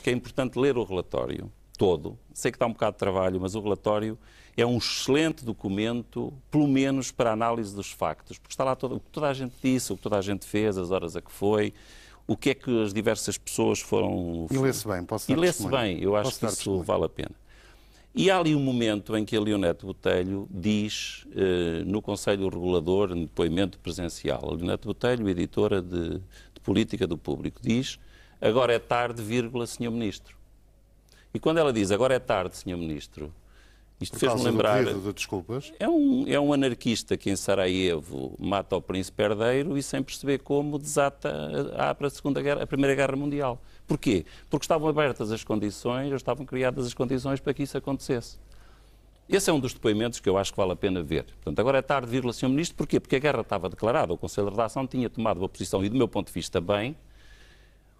que é importante ler o relatório todo. Sei que está um bocado de trabalho, mas o relatório é um excelente documento, pelo menos para a análise dos factos, porque está lá todo, o que toda a gente disse, o que toda a gente fez, as horas a que foi, o que é que as diversas pessoas foram. E lê-se bem, posso dar E lê-se bem, eu acho que isso vale a pena. E há ali um momento em que a Leonete Botelho diz, eh, no Conselho Regulador, no depoimento presencial, a Leonete Botelho, editora de, de Política do Público, diz agora é tarde, vírgula, senhor ministro. E quando ela diz agora é tarde, senhor ministro, isto fez-me lembrar. É um, é um anarquista que em Sarajevo mata o príncipe herdeiro e sem perceber como desata a, a, segunda guerra, a Primeira Guerra Mundial. Porquê? Porque estavam abertas as condições, ou estavam criadas as condições para que isso acontecesse. Esse é um dos depoimentos que eu acho que vale a pena ver. Portanto, agora é tarde, vírgula, Sr. Ministro, porquê? Porque a guerra estava declarada, o Conselho de Redação tinha tomado uma posição, e do meu ponto de vista bem,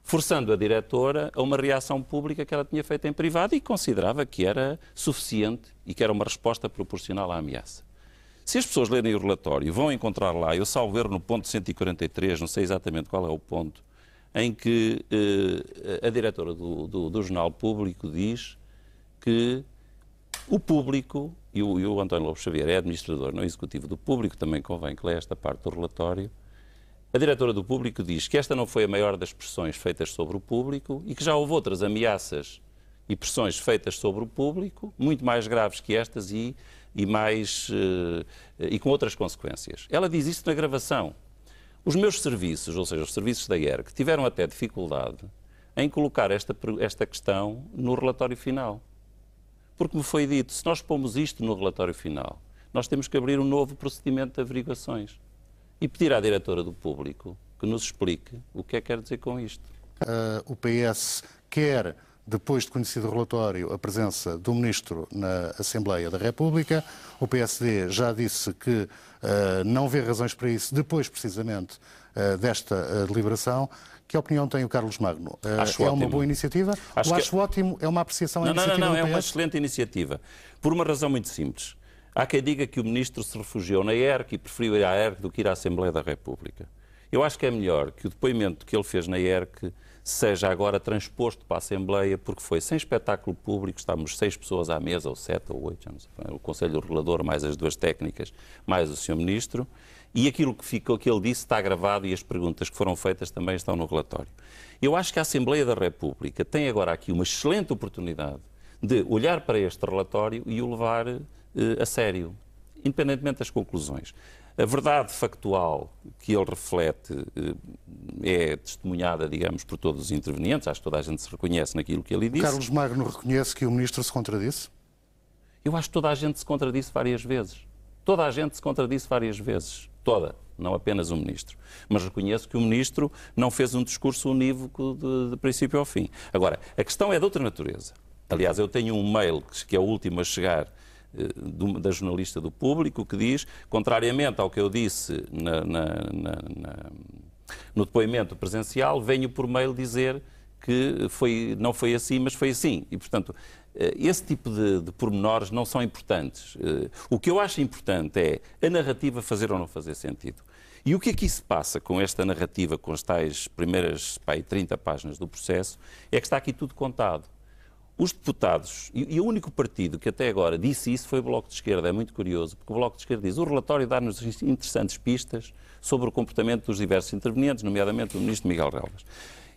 forçando a diretora a uma reação pública que ela tinha feito em privado e considerava que era suficiente e que era uma resposta proporcional à ameaça. Se as pessoas lerem o relatório, vão encontrar lá, eu salvo erro no ponto 143, não sei exatamente qual é o ponto, em que eh, a diretora do, do, do, Jornal Público diz que o público, e o, e o António Lobo Xavier é administrador não executivo do público, também convém que leia esta parte do relatório, a diretora do Público diz que esta não foi a maior das pressões feitas sobre o público e que já houve outras ameaças e pressões feitas sobre o público, muito mais graves que estas e, e, mais, eh, e com outras consequências. Ela diz isso na gravação. Os meus serviços, ou seja, os serviços da ERC, tiveram até dificuldade em colocar esta, esta questão no relatório final. Porque me foi dito, se nós pomos isto no relatório final, nós temos que abrir um novo procedimento de averiguações e pedir à diretora do público que nos explique o que é que quer dizer com isto. Uh, o PS quer, depois de conhecido o relatório, a presença do Ministro na Assembleia da República. O PSD já disse que uh, não vê razões para isso, depois precisamente uh, desta deliberação. Que opinião tem o Carlos Magno? Acho é ótimo. uma boa iniciativa? Acho, que... acho ótimo, é uma apreciação não, à iniciativa não, não, não, é uma excelente iniciativa. Por uma razão muito simples. Há quem diga que o ministro se refugiou na ERC e preferiu ir à ERC do que ir à Assembleia da República. Eu acho que é melhor que o depoimento que ele fez na ERC seja agora transposto para a Assembleia, porque foi sem espetáculo público, estávamos seis pessoas à mesa, ou sete, ou oito, não sei, o Conselho Regulador, mais as duas técnicas, mais o Sr. Ministro, e aquilo que ficou, que ele disse, está gravado e as perguntas que foram feitas também estão no relatório. Eu acho que a Assembleia da República tem agora aqui uma excelente oportunidade de olhar para este relatório e o levar eh, a sério, independentemente das conclusões. A verdade factual que ele reflete eh, é testemunhada, digamos, por todos os intervenientes. Acho que toda a gente se reconhece naquilo que ele disse. Carlos Magno reconhece que o ministro se contradisse? Eu acho que toda a gente se contradisse várias vezes. Toda a gente se contradisse várias vezes. Toda, não apenas o ministro. Mas reconheço que o ministro não fez um discurso unívoco de, de princípio ao fim. Agora, a questão é de outra natureza. Aliás, eu tenho um mail que é o último a chegar eh, da jornalista do público, que diz, contrariamente ao que eu disse na, na, na, no depoimento presencial, venho por mail dizer que foi, não foi assim, mas foi assim. E, portanto, eh, esse tipo de, de pormenores não são importantes. Eh, o que eu acho importante é a narrativa fazer ou não fazer sentido. E o que aqui é se passa com esta narrativa, com as tais primeiras pá, 30 páginas do processo, é que está aqui tudo contado. Os deputados, e, o único partido que até agora disse isso foi o Bloco de Esquerda, é muito curioso, porque o Bloco de Esquerda diz o relatório dá-nos interessantes pistas sobre o comportamento dos diversos intervenientes, nomeadamente o ministro Miguel Relvas.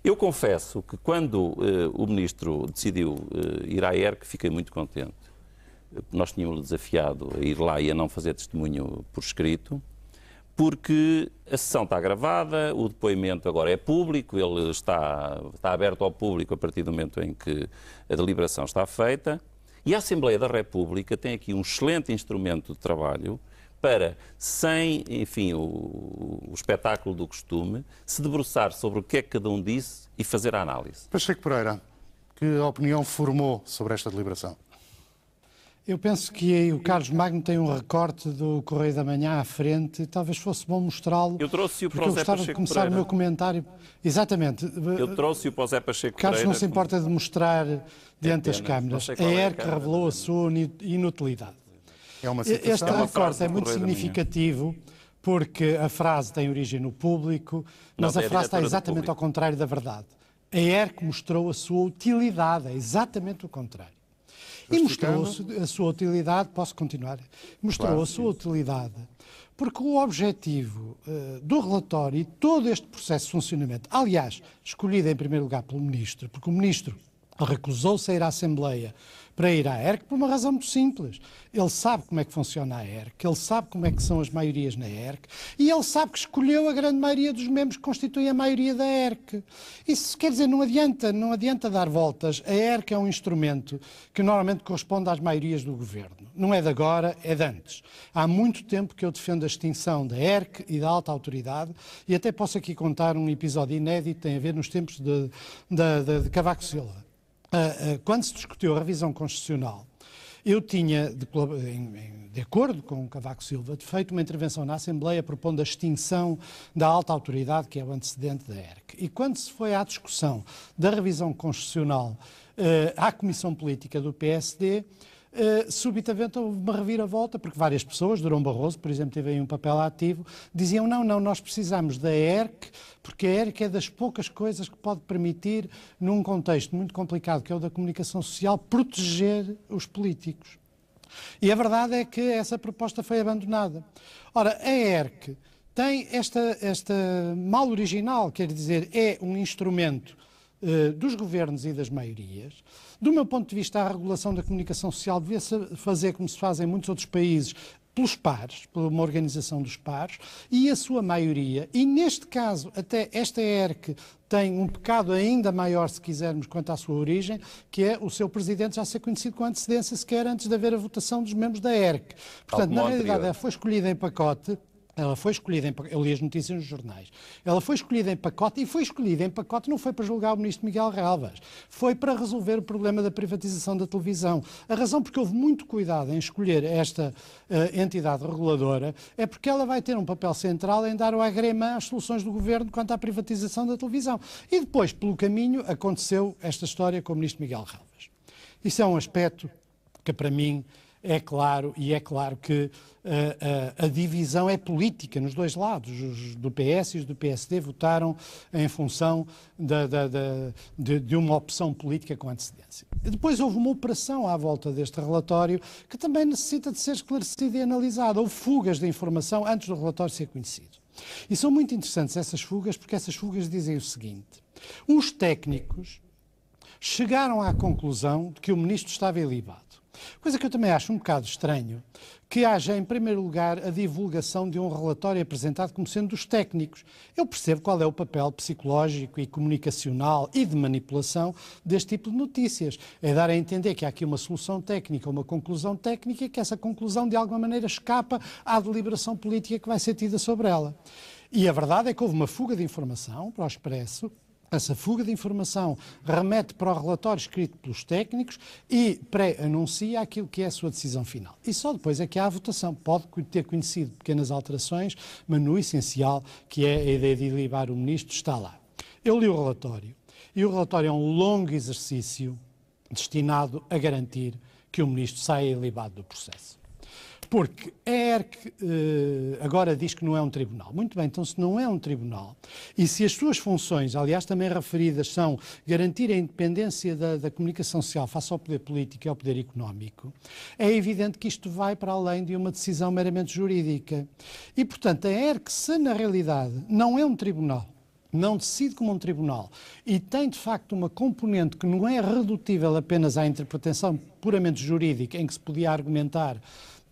Eu confesso que quando eh, o ministro decidiu eh, ir à ERC, fiquei muito contente. Nós tínhamos-lhe desafiado a ir lá e a não fazer testemunho por escrito porque a sessão está gravada, o depoimento agora é público, ele está, está aberto ao público a partir do momento em que a deliberação está feita. E a Assembleia da República tem aqui um excelente instrumento de trabalho para, sem, enfim, o, o espetáculo do costume, se debruçar sobre o que é que cada um disse e fazer a análise. Pacheco Pereira, que opinião formou sobre esta deliberação? Eu penso que o Carlos Magno tem um recorte do Correio da Manhã à frente, talvez fosse bom mostrá-lo. Eu trouxe-o para o Zé Pacheco Pereira. de começar Pereira. o meu comentário. Exatamente. Eu trouxe-o para o Zé Pacheco Carlos Pereira. não se importa de mostrar é diante das câmaras. É é a ERC que revelou a sua inutilidade. É uma situação. Este é uma recorte é muito significativo porque a frase tem origem no público, mas não, a frase está exatamente ao contrário da verdade. A ERC mostrou a sua utilidade, é exatamente o contrário. E mostrou-se a sua utilidade, posso continuar? Mostrou claro, a sua isso. utilidade, porque o objetivo uh, do relatório e todo este processo de funcionamento, aliás, escolhido em primeiro lugar pelo Ministro, porque o Ministro recusou ir à Assembleia para ir à ERC por uma razão muito simples. Ele sabe como é que funciona a ERC, ele sabe como é que são as maiorias na ERC e ele sabe que escolheu a grande maioria dos membros que constituem a maioria da ERC. Isso quer dizer, não adianta, não adianta dar voltas. A ERC é um instrumento que normalmente corresponde às maiorias do governo. Não é de agora, é de antes. Há muito tempo que eu defendo a extinção da ERC e da alta autoridade e até posso aqui contar um episódio inédito tem a ver nos tempos de, de, de, de Cavaco Silva. Ah, ah, quando se discutiu a revisão constitucional, eu tinha, de, de, acordo com o Cavaco Silva, feito uma intervenção na Assembleia propondo a extinção da alta autoridade, que é o antecedente da ERC. E quando se foi à discussão da revisão constitucional eh, à Comissão Política do PSD, eh, subitamente houve uma reviravolta, porque várias pessoas, Durão Barroso, por exemplo, teve aí um papel ativo, diziam: não, não, nós precisamos da ERC, porque a ERC é das poucas coisas que pode permitir, num contexto muito complicado que é o da comunicação social, proteger os políticos. E a verdade é que essa proposta foi abandonada. Ora, a ERC tem esta, esta mal original, quer dizer, é um instrumento eh, dos governos e das maiorias. Do meu ponto de vista, a regulação da comunicação social devia-se fazer como se faz em muitos outros países, pelos pares, por uma organização dos pares, e a sua maioria, e neste caso até esta ERC tem um pecado ainda maior, se quisermos, quanto à sua origem, que é o seu presidente já ser conhecido com antecedência, sequer antes de haver a votação dos membros da ERC. Portanto, na realidade, ela é, foi escolhida em pacote, ela foi escolhida em eu li as notícias nos jornais. Ela foi escolhida em pacote e foi escolhida em pacote não foi para julgar o ministro Miguel Relvas, foi para resolver o problema da privatização da televisão. A razão porque houve muito cuidado em escolher esta uh, entidade reguladora é porque ela vai ter um papel central em dar o agrema às soluções do governo quanto à privatização da televisão. E depois, pelo caminho, aconteceu esta história com o ministro Miguel Relvas. Isso é um aspecto que para mim é claro, e é claro que a, eh, eh, a divisão é política nos dois lados. Os do PS e os do PSD votaram em função da, da, da, de, de, uma opção política com antecedência. Depois houve uma operação à volta deste relatório que também necessita de ser esclarecida e analisada. Houve fugas de informação antes do relatório ser conhecido. E são muito interessantes essas fugas, porque essas fugas dizem o seguinte: os técnicos chegaram à conclusão de que o ministro estava ilibado. Coisa que eu também acho um bocado estranho, que haja, em primeiro lugar, a divulgação de um relatório apresentado como sendo dos técnicos. Eu percebo qual é o papel psicológico e comunicacional e de manipulação deste tipo de notícias. É dar a entender que há aqui uma solução técnica, uma conclusão técnica, e que essa conclusão, de alguma maneira, escapa à deliberação política que vai ser tida sobre ela. E a verdade é que houve uma fuga de informação para o Expresso essa fuga de informação remete para o relatório escrito pelos técnicos e pré-anuncia aquilo que é a sua decisão final. E só depois é que há a votação. Pode ter conhecido pequenas alterações, mas no essencial, que é a ideia de ilibar o ministro, está lá. Eu li o relatório. E o relatório é um longo exercício destinado a garantir que o ministro saia ilibado do processo. Porque a ERC eh, agora diz que não é um tribunal. Muito bem, então se não é um tribunal e se as suas funções, aliás também referidas, são garantir a independência da, da comunicação social face ao poder político e ao poder económico, é evidente que isto vai para além de uma decisão meramente jurídica. E, portanto, a ERC, se na realidade não é um tribunal, não decide como um tribunal e tem de facto uma componente que não é redutível apenas à interpretação puramente jurídica, em que se podia argumentar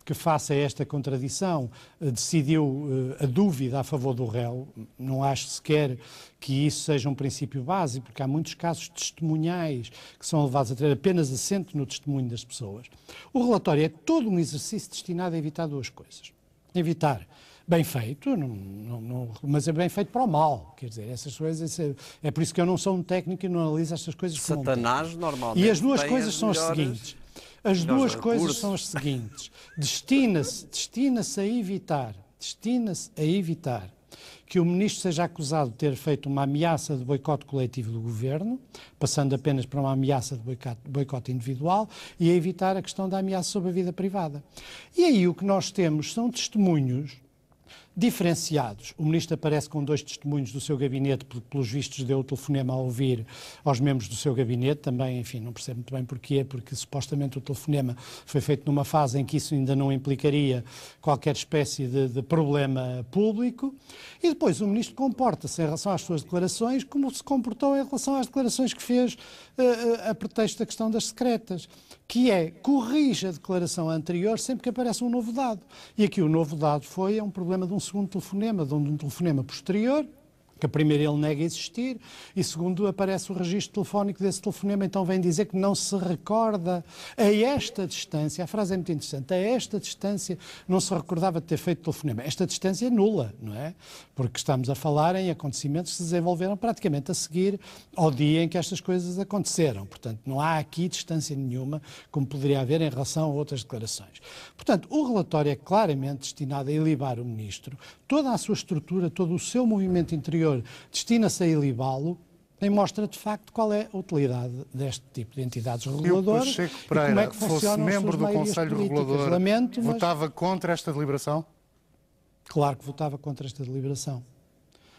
que, face a esta contradição, eh, decidiu eh, a dúvida a favor do réu. Não acho sequer que isso seja um princípio básico, porque há muitos casos testemunhais que são levados a ter apenas assento no testemunho das pessoas. O relatório é todo um exercício destinado a evitar duas coisas. Evitar bem feito, não, não, não, mas é bem feito para o mal. Quer dizer, essas coisas. É, é por isso que eu não sou um técnico e não analiso estas coisas Satanás, como. Satanás, um normalmente. E as duas coisas as são melhores... as seguintes. As duas coisas são as seguintes: destina-se destina a evitar, destina-se a evitar que o ministro seja acusado de ter feito uma ameaça de boicote coletivo do governo, passando apenas para uma ameaça de boicote, individual, e a evitar a questão da ameaça sobre a vida privada. E aí o que nós temos são testemunhos diferenciados. O ministro aparece com dois testemunhos do seu gabinete, porque, pelos vistos, deu o telefonema a ouvir aos membros do seu gabinete. Também, enfim, não percebo muito bem porquê, porque supostamente o telefonema foi feito numa fase em que isso ainda não implicaria qualquer espécie de, de problema público. E depois o ministro comporta-se em relação às suas declarações como se comportou em relação às declarações que fez uh, a pretexto da questão das secretas, que é corrige a declaração anterior sempre que aparece um novo dado. E aqui o novo dado foi é um problema de um segundo telefonema, de um telefonema posterior, que primeiro ele nega existir e segundo aparece o registro telefónico desse telefonema, então vem dizer que não se recorda a esta distância, a frase é muito interessante, a esta distância não se recordava de ter feito telefonema. Esta distância é nula, não é? Porque estamos a falar em acontecimentos que se desenvolveram praticamente a seguir ao dia em que estas coisas aconteceram. Portanto, não há aqui distância nenhuma, como poderia haver em relação a outras declarações. Portanto, o relatório é claramente destinado a ilibar o ministro. Toda a sua estrutura, todo o seu movimento interior destina-se a ilibá-lo, nem mostra de facto qual é a utilidade deste tipo de entidades reguladoras. Se o Pacheco Pereira é que fosse membro do Conselho Regulador, Lamento, votava contra esta deliberação? Claro que votava contra esta deliberação.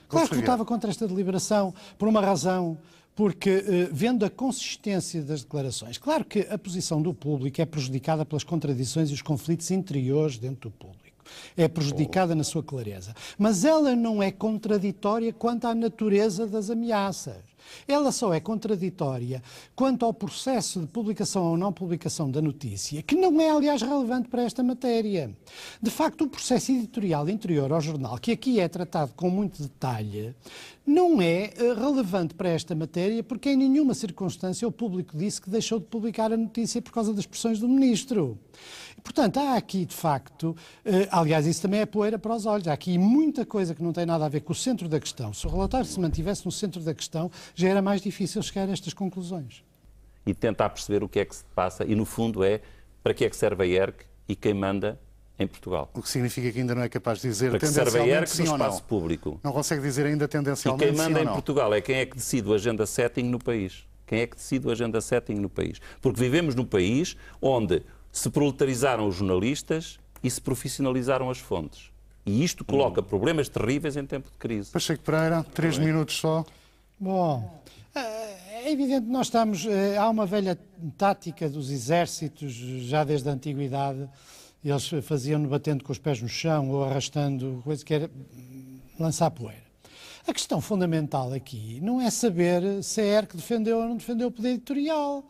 Claro que votava contra esta deliberação por uma razão, porque eh, vendo a consistência das declarações, claro que a posição do público é prejudicada pelas contradições e os conflitos interiores dentro do público é prejudicada na sua clareza. Mas ela não é contraditória quanto à natureza das ameaças. Ela só é contraditória quanto ao processo de publicação ou não publicação da notícia, que não é, aliás, relevante para esta matéria. De facto, o processo editorial interior ao jornal, que aqui é tratado com muito detalhe, não é eh, relevante para esta matéria, porque em nenhuma circunstância o público disse que deixou de publicar a notícia por causa das pressões do ministro. E, portanto, há aqui, de facto, eh, aliás, isso também é poeira para os olhos, há aqui muita coisa que não tem nada a ver com o centro da questão. Se o relatório se mantivesse no centro da questão, já era mais difícil chegar a estas conclusões. E tentar perceber o que é que se passa e, no fundo, é para que é que serve a ERC e quem manda em Portugal. O que significa que ainda não é capaz de dizer Para que serve a ERC sim no espaço não. público. Não consegue dizer ainda tendencialmente E quem manda em Portugal é quem é que decide o agenda setting no país. Quem é que decide o agenda setting no país. Porque vivemos num país onde se proletarizaram os jornalistas e se profissionalizaram as fontes. E isto coloca hum. problemas terríveis em tempo de crise. Pacheco Pereira, três é? minutos só. Bom, é, é evidente que nós estamos. É, há uma velha tática dos exércitos, já desde a antiguidade, eles faziam-no batendo com os pés no chão ou arrastando, coisa que era hum, lançar poeira. A questão fundamental aqui não é saber se a ERC defendeu ou não defendeu o poder editorial.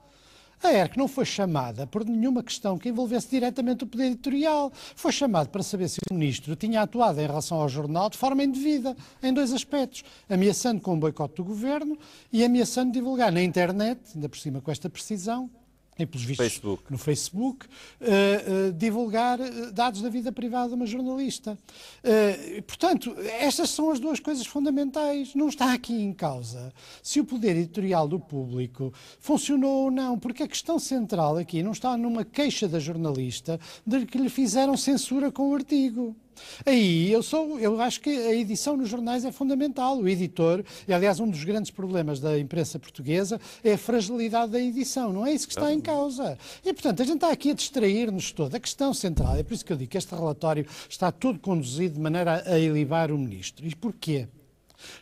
A ERC não foi chamada por nenhuma questão que envolvesse diretamente o poder editorial. Foi chamada para saber se o ministro tinha atuado em relação ao jornal de forma indevida, em dois aspectos, ameaçando com o boicote do governo e ameaçando divulgar na internet, ainda por cima com esta precisão, e pelos vistos Facebook. no Facebook, uh, uh, divulgar eh, dados da vida privada de uma jornalista. Uh, portanto, estas são as duas coisas fundamentais. Não está aqui em causa se o poder editorial do público funcionou ou não, porque a questão central aqui não está numa queixa da jornalista de que lhe fizeram censura com o artigo. Aí eu, sou, eu acho que a edição nos jornais é fundamental. O editor, e aliás, um dos grandes problemas da imprensa portuguesa é a fragilidade da edição, não é isso que está em causa. E portanto, a gente está aqui a distrair-nos toda. A questão central, é por isso que eu digo que este relatório está todo conduzido de maneira a, a elibar o ministro. E porquê?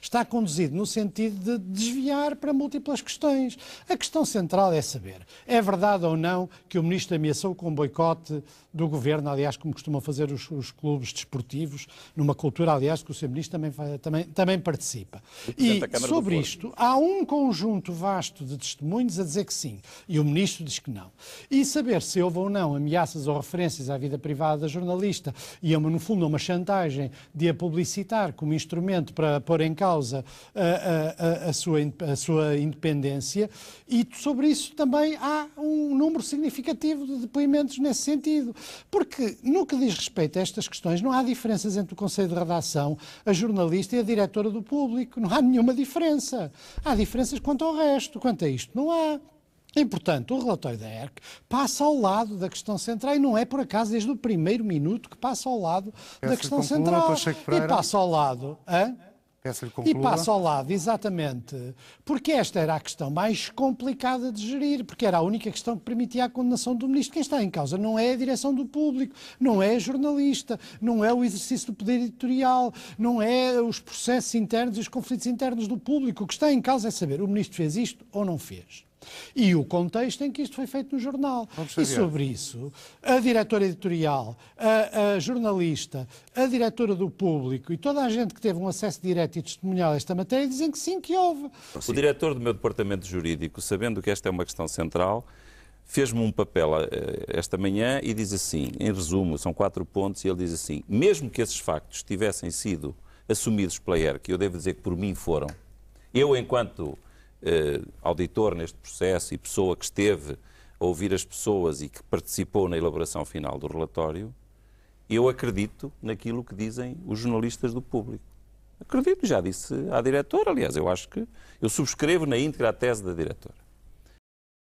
está conduzido no sentido de desviar para múltiplas questões. A questão central é saber, é verdade ou não que o ministro ameaçou com um boicote do governo, aliás, como costumam fazer os, os, clubes desportivos, numa cultura, aliás, que o seu ministro também, também, também participa. E sobre isto, há um conjunto vasto de testemunhos a dizer que sim, e o ministro diz que não. E saber se houve ou não ameaças ou referências à vida privada da jornalista, e uma no fundo, uma chantagem de a publicitar como instrumento para pôr em em causa a, a, a, sua, a sua independência, e sobre isso também há um número significativo de depoimentos nesse sentido. Porque, no que diz respeito a estas questões, não há diferenças entre o Conselho de Redação, a jornalista e a diretora do público. Não há nenhuma diferença. Há diferenças quanto ao resto. Quanto a isto, não há. E, portanto, o relatório da ERC passa ao lado da questão central e não é por acaso desde o primeiro minuto que passa ao lado da questão que central. E passa ao lado. Hã? Peço-lhe E passo ao lado, exatamente. Porque esta era a questão mais complicada de gerir, porque era a única questão que permitia a condenação do ministro. Quem está em causa não é a direção do público, não é a jornalista, não é o exercício do poder editorial, não é os processos internos e os conflitos internos do público. O que está em causa é saber o ministro fez isto ou não fez. E o contexto em que isto foi feito no jornal. E sobre isso, a diretora editorial, a, a, jornalista, a diretora do público e toda a gente que teve um acesso direto e testemunhal a esta matéria dizem que sim, que houve. O diretor do meu departamento jurídico, sabendo que esta é uma questão central, fez-me um papel eh, esta manhã e diz assim, em resumo, são quatro pontos, e ele diz assim, mesmo que esses factos tivessem sido assumidos pela ERC, eu devo dizer que por mim foram, eu enquanto eh, auditor neste processo e pessoa que esteve a ouvir as pessoas e que participou na elaboração final do relatório, eu acredito naquilo que dizem os jornalistas do público. Acredito, já disse à diretora, aliás, eu acho que eu subscrevo na íntegra a tese da diretora.